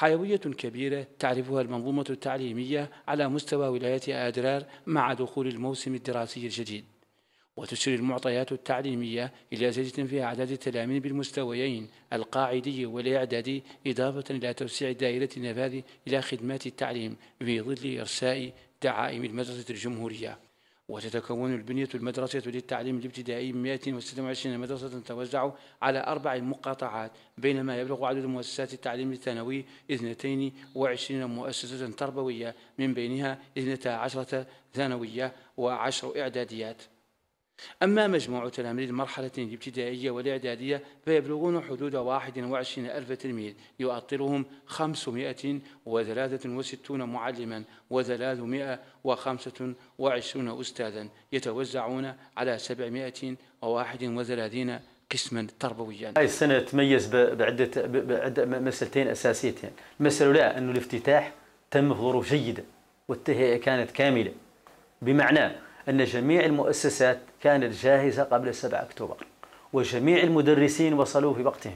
حيوية كبيرة تعرفها المنظومة التعليمية على مستوى ولاية أدرار مع دخول الموسم الدراسي الجديد وتشير المعطيات التعليمية إلى زيادة في أعداد التلاميذ بالمستويين القاعدي والإعدادي إضافة إلى توسيع دائرة النفاذ إلى خدمات التعليم في ظل إرساء دعائم المدرسة الجمهورية وتتكون البنية المدرسية للتعليم الابتدائي 126 مدرسة تتوزع على أربع مقاطعات بينما يبلغ عدد مؤسسات التعليم الثانوي 22 مؤسسة تربوية من بينها 12 ثانوية وعشر إعداديات أما مجموع تلاميذ المرحلة الابتدائية والإعدادية فيبلغون حدود 21 ألف تلميذ يؤطرهم 563 معلما و325 أستاذا يتوزعون على 731 قسما تربويا هاي السنة تميز بعدة, بعدة مسألتين أساسيتين المسألة الأولى أنه الافتتاح تم في ظروف جيدة والتهيئة كانت كاملة بمعنى أن جميع المؤسسات كانت جاهزة قبل 7 أكتوبر وجميع المدرسين وصلوا في وقتهم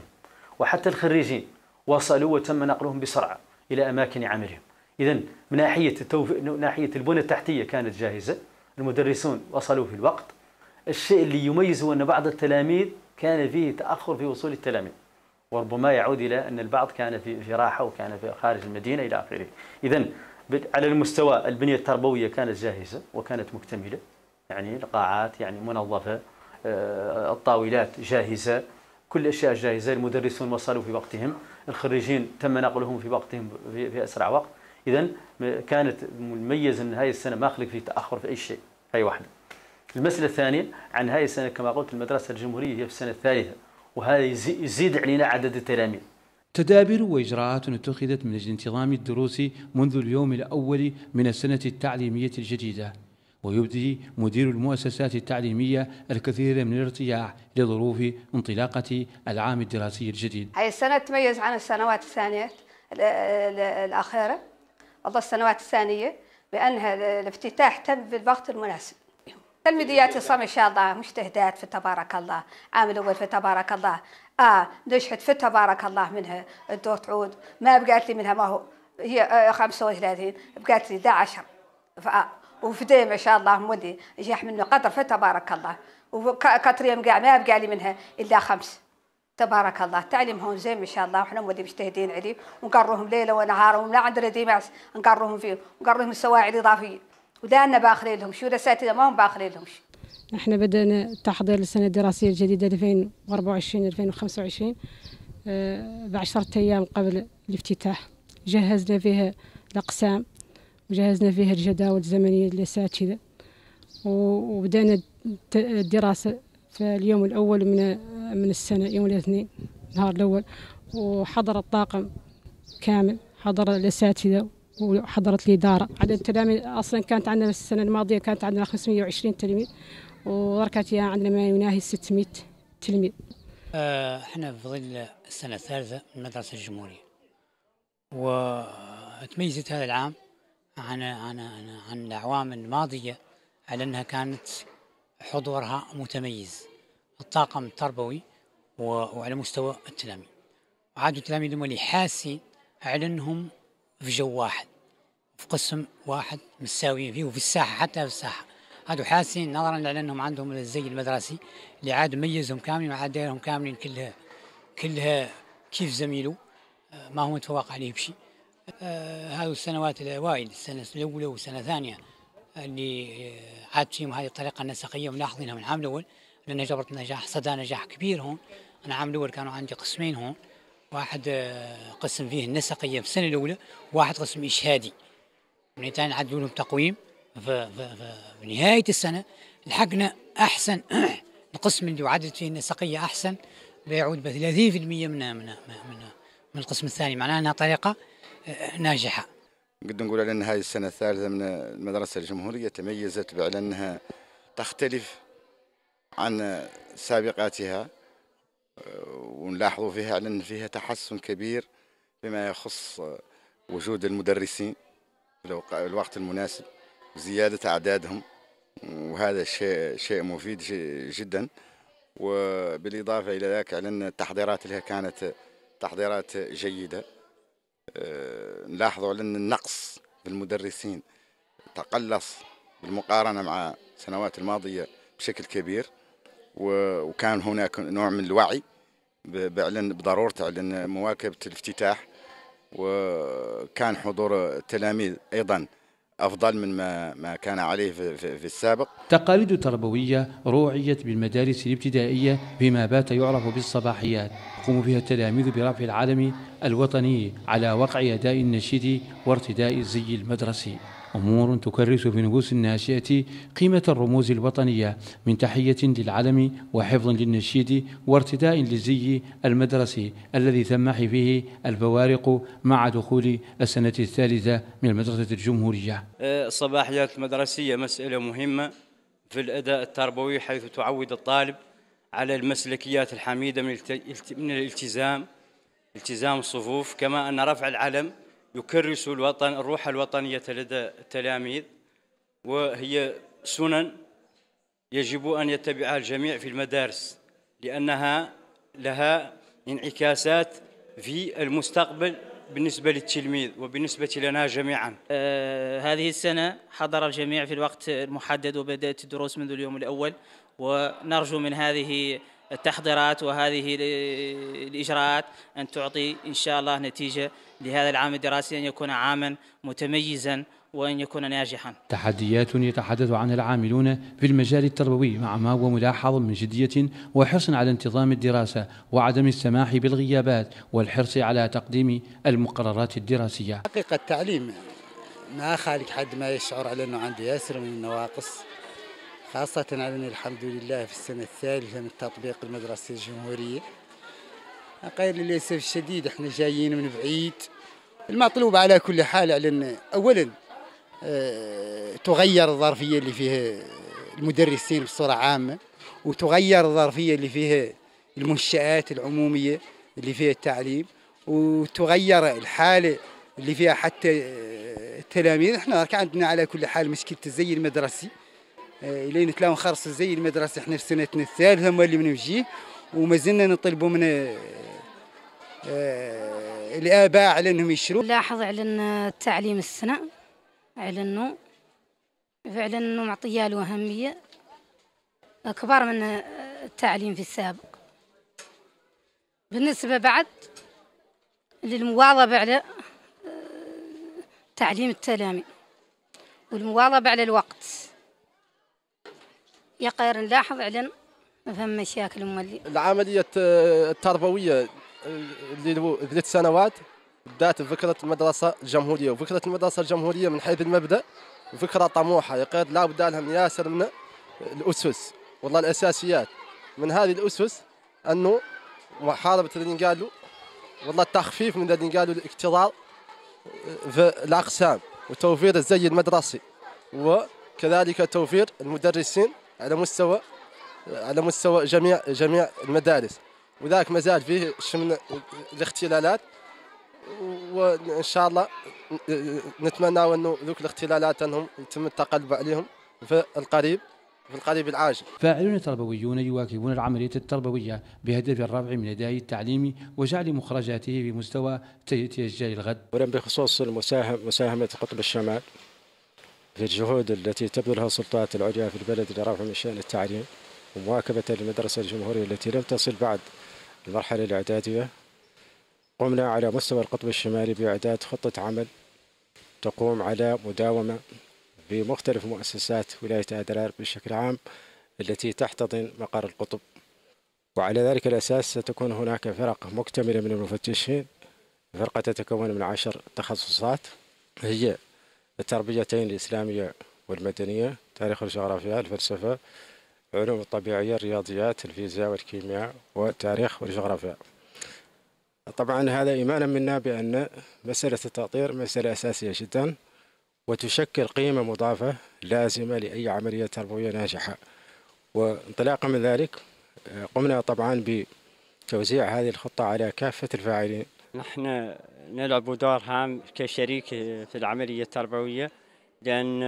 وحتى الخريجين وصلوا وتم نقلهم بسرعة إلى أماكن عملهم إذا من ناحية التوف... ناحية البنى التحتية كانت جاهزة المدرسون وصلوا في الوقت الشيء اللي يميزه أن بعض التلاميذ كان فيه تأخر في وصول التلاميذ وربما يعود إلى أن البعض كان في راحة وكان في خارج المدينة إلى آخره إذا على المستوى البنية التربوية كانت جاهزة وكانت مكتملة يعني القاعات يعني منظفة آه، الطاولات جاهزة كل الأشياء جاهزة المدرسون وصلوا في وقتهم الخريجين تم نقلهم في وقتهم في أسرع وقت إذا كانت مميز أن هذه السنة ما خلق في تأخر في أي شيء هاي واحدة المسألة الثانية عن هذه السنة كما قلت المدرسة الجمهورية هي في السنة الثالثة وهذا يزيد علينا عدد التلاميذ تدابير وإجراءات اتخذت من أجل انتظام الدروس منذ اليوم الأول من السنة التعليمية الجديدة ويبدي مدير المؤسسات التعليمية الكثير من الارتياح لظروف انطلاقة العام الدراسي الجديد هذه السنة تميز عن السنوات الثانية الأخيرة الله السنوات الثانية بأنها الافتتاح تم بالوقت المناسب تلميذيات صام ان شاء الله مجتهدات في تبارك الله عامل اول في تبارك الله اه نجحت في تبارك الله منها الدور تعود ما بقات لي منها ما هو هي 35 آه، بقات لي 11 فآه وفدي ما شاء الله مودي نجح منه قدر فتبارك الله وكاتريم قاع ما بقى لي منها الا خمس تبارك الله تعليمهم زين ما شاء الله وحنا مودي مجتهدين عليه ونقروهم ليله ونهار ولا عندنا ديماس نقروهم فيه ونقروهم السواعي الاضافيه ودانا باخلي لهم شو الاساتذه ما هم باخلي لهمش احنا بدأنا التحضير للسنة الدراسية الجديدة 2024 2025 آه، بعشرة أيام قبل الافتتاح جهزنا فيها الأقسام وجهزنا فيها الجداول الزمنية للأساتذة وبدأنا الدراسة في اليوم الأول من من السنة يوم الاثنين النهار الأول وحضر الطاقم كامل حضر الأساتذة وحضرت لي دار عدد التلاميذ أصلا كانت عندنا السنة الماضية كانت عندنا 520 تلميذ يا عندنا ما يناهي 600 تلميذ آه، احنا في ظل السنة الثالثة من المدرسة الجمهورية وتميزت هذا العام عن عن عن الأعوام الماضية على أنها كانت حضورها متميز الطاقم التربوي وعلى مستوى التلاميذ وعادوا التلاميذ هم اللي حاسين على أنهم في جو واحد في قسم واحد متساويين فيه وفي الساحه حتى في الساحه هادو حاسين نظرا لانهم عندهم الزي المدرسي اللي عاد ميزهم كاملين وعاد دايرهم كاملين كلها كلها كيف زميله ما هو متفوق عليه بشيء آه، هذو السنوات الاوائل السنه الاولى والسنه الثانيه اللي آه، عاد فيهم هذه الطريقه النسقيه وملاحظينها من العام الاول لان جبرت نجاح صدى نجاح كبير هون انا عام الاول كانوا عندي قسمين هون واحد آه، قسم فيه النسقيه في السنه الاولى وواحد قسم اشهادي معناتها نعدوا لهم تقويم في, في, في نهايه السنه لحقنا احسن القسم اللي وعدت فيه النسقيه احسن بيعود ب 30% من من من من القسم الثاني معناها انها طريقه آه، ناجحه قد نقول على ان هذه السنه الثالثه من المدرسه الجمهوريه تميزت بعد انها تختلف عن سابقاتها آه، ونلاحظوا ان فيها تحسن كبير فيما يخص وجود المدرسين في الوقت المناسب وزيادة أعدادهم وهذا شيء شيء مفيد جدا وبالإضافة إلى ذلك ان التحضيرات لها كانت تحضيرات جيدة آه، نلاحظوا أن النقص بالمدرسين تقلص بالمقارنة مع السنوات الماضية بشكل كبير وكان هناك نوع من الوعي بعلن بضروره اعلن مواكبه الافتتاح وكان حضور التلاميذ ايضا أفضل من ما ما كان عليه في, في, في السابق تقاليد تربوية روعيت بالمدارس الابتدائية بما بات يعرف بالصباحيات يقوم بها التلاميذ برفع العلم الوطني على وقع أداء النشيد وارتداء الزي المدرسي أمور تكرس في نفوس الناشئة قيمة الرموز الوطنية من تحية للعلم وحفظ للنشيد وارتداء للزي المدرسي الذي تمح فيه الفوارق مع دخول السنة الثالثة من المدرسة الجمهورية الصباحيات أه، المدرسية مسألة مهمة في الأداء التربوي حيث تعود الطالب على المسلكيات الحميدة من من الالتزام التزام الصفوف كما أن رفع العلم يكرس الوطن الروح الوطنية لدى التلاميذ وهي سنن يجب أن يتبعها الجميع في المدارس لأنها لها انعكاسات في المستقبل بالنسبة للتلميذ وبالنسبة لنا جميعا آه هذه السنة حضر الجميع في الوقت المحدد وبدأت الدروس منذ اليوم الأول ونرجو من هذه التحضيرات وهذه الإجراءات أن تعطي إن شاء الله نتيجة لهذا العام الدراسي أن يكون عاما متميزا وأن يكون ناجحا تحديات يتحدث عنها العاملون في المجال التربوي مع ما هو ملاحظ من جدية وحرص على انتظام الدراسة وعدم السماح بالغيابات والحرص على تقديم المقررات الدراسية حقيقة التعليم ما خالق حد ما يشعر على أنه عنده ياسر من النواقص خاصة أنني الحمد لله في السنة الثالثة من تطبيق المدرسة الجمهورية غير للأسف الشديد احنا جايين من بعيد المطلوب على كل حال على أولا اه تغير الظرفية اللي فيها المدرسين بصورة عامة وتغير الظرفية اللي فيها المنشآت العمومية اللي فيها التعليم وتغير الحالة اللي فيها حتى آه، التلاميذ احنا عندنا على كل حال مشكلة الزي المدرسي الى نتلاو خرص زي المدرسه احنا في سنتنا الثالثه اللي من وما ومازلنا نطلبوا من آه، آه، الاباء على انهم يشروا لاحظ على التعليم السنه على انه فعلا انه معطيه له اهميه اكبر من التعليم في السابق بالنسبه بعد للمواظبه على آه، تعليم التلاميذ والمواظبه على الوقت يا قير نلاحظ على ما فهم مشاكل مولي العملية آه، التربوية آه، لثلاث سنوات بدات فكرة المدرسة الجمهورية وفكرة المدرسة الجمهورية من حيث المبدأ فكرة طموحة يقيد لا بد لهم ياسر من الأسس والله الأساسيات من هذه الأسس أنه محاربة اللي قالوا والله التخفيف من اللي قالوا الاكتظاظ آه، في الأقسام وتوفير الزي المدرسي وكذلك توفير المدرسين على مستوى على مستوى جميع جميع المدارس وذاك مازال فيه شمن الاختلالات وان شاء الله نتمنى انه ذوك الاختلالات انهم يتم التقلب عليهم في القريب في القريب العاجل. فاعلون تربويون يواكبون العملية التربوية بهدف الرفع من أداء التعليم وجعل مخرجاته بمستوى الجاي الغد. بخصوص مساهمة قطب الشمال للجهود التي تبذلها السلطات العليا في البلد لرفع من شأن التعليم ومواكبة المدرسة الجمهورية التي لم تصل بعد المرحلة الإعدادية قمنا على مستوى القطب الشمالي بإعداد خطة عمل تقوم على مداومة بمختلف مؤسسات ولاية أدرار بشكل عام التي تحتضن مقر القطب وعلى ذلك الأساس ستكون هناك فرق مكتملة من المفتشين فرقة تتكون من عشر تخصصات هي التربيتين الإسلامية والمدنية تاريخ الجغرافيا الفلسفة العلوم الطبيعية الرياضيات الفيزياء والكيمياء والتاريخ والجغرافيا طبعا هذا إيمانا منا بأن مسألة التأطير مسألة أساسية جدا وتشكل قيمة مضافة لازمة لأي عملية تربوية ناجحة وانطلاقا من ذلك قمنا طبعا بتوزيع هذه الخطة على كافة الفاعلين نحن نلعب دور هام كشريك في العملية التربوية لأن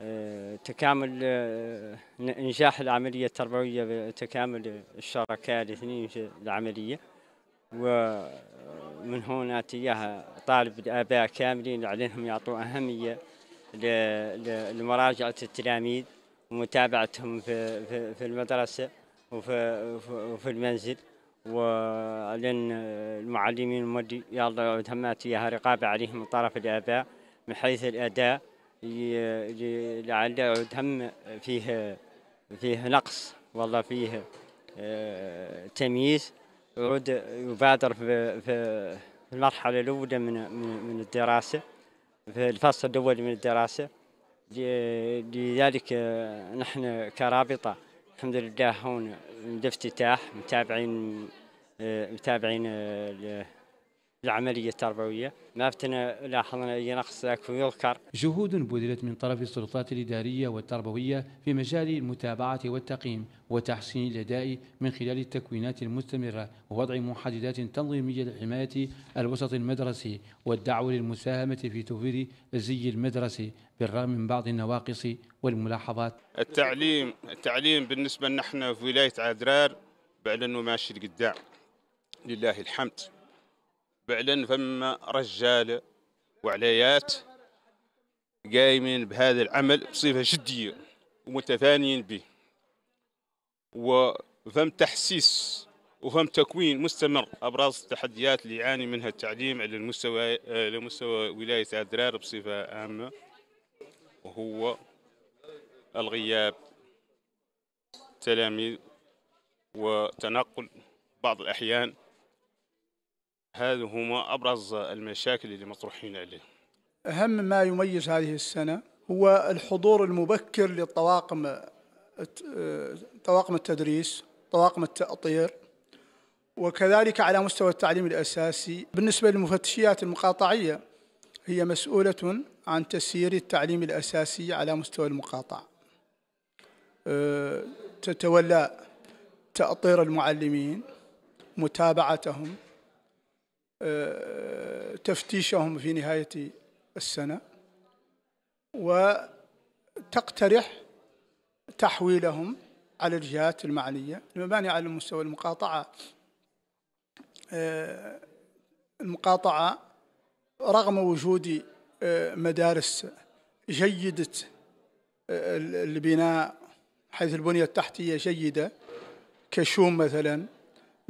آه، تكامل آه، نجاح العملية التربوية بتكامل الشركاء الاثنين في العملية ومن آه، هنا تجاه طالب الآباء كاملين عليهم يعطوا أهمية لمراجعة التلاميذ ومتابعتهم في المدرسة وفي المنزل ولأن المعلمين مودي يلا يعود فيها رقابة عليهم من طرف الآباء من حيث الأداء لعل يعود هم فيه فيه نقص والله فيه آه، تمييز يعود يبادر في المرحلة الأولى من من الدراسة في الفصل الأول من الدراسة لذلك آه، نحن كرابطة الحمد لله هون عند افتتاح متابعين آه، متابعين العملية آه، التربوية ما فتنا لاحظنا أي نقص يذكر جهود بذلت من طرف السلطات الإدارية والتربوية في مجال المتابعة والتقييم وتحسين الأداء من خلال التكوينات المستمرة ووضع محددات تنظيمية لحماية الوسط المدرسي والدعوة للمساهمة في توفير الزي المدرسي بالرغم من بعض النواقص والملاحظات التعليم التعليم بالنسبة لنا في ولاية عذرار انه ماشي لقدام لله الحمد فعلا فما رجال وعليات قايمين بهذا العمل بصفة جدية ومتفانيين به وفم تحسيس وفم تكوين مستمر أبرز التحديات اللي يعاني منها التعليم على المستوى على مستوى ولاية أدرار بصفة عامة وهو الغياب تلاميذ وتنقل بعض الأحيان هذا هما أبرز المشاكل اللي مطروحين عليه أهم ما يميز هذه السنة هو الحضور المبكر للطواقم طواقم التدريس طواقم التأطير وكذلك على مستوى التعليم الأساسي بالنسبة للمفتشيات المقاطعية هي مسؤولة عن تسيير التعليم الأساسي على مستوى المقاطعة أه، تتولى تأطير المعلمين متابعتهم آه، تفتيشهم في نهاية السنة وتقترح تحويلهم على الجهات المعنية المباني على مستوى المقاطعة آه، المقاطعة رغم وجود آه، مدارس جيدة البناء حيث البنية التحتية جيدة كشوم مثلا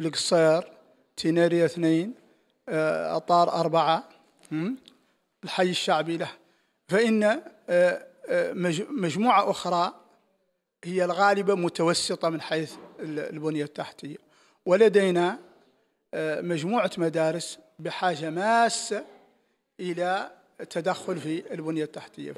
القصير تينيريا اثنين آه، أطار أربعة الحي الشعبي له فإن آه، آه، مجموعة أخرى هي الغالبة متوسطة من حيث البنية التحتية ولدينا مجموعة مدارس بحاجة ماسة إلى التدخل في البنية التحتية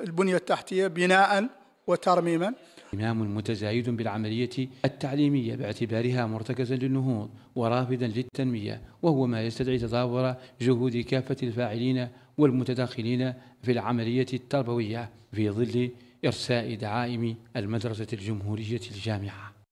البنية التحتية بناء وترميما إمام متزايد بالعملية التعليمية باعتبارها مرتكزا للنهوض ورافدا للتنمية وهو ما يستدعي تدابر جهود كافة الفاعلين والمتداخلين في العملية التربوية في ظل إرساء دعائم المدرسة الجمهورية الجامعة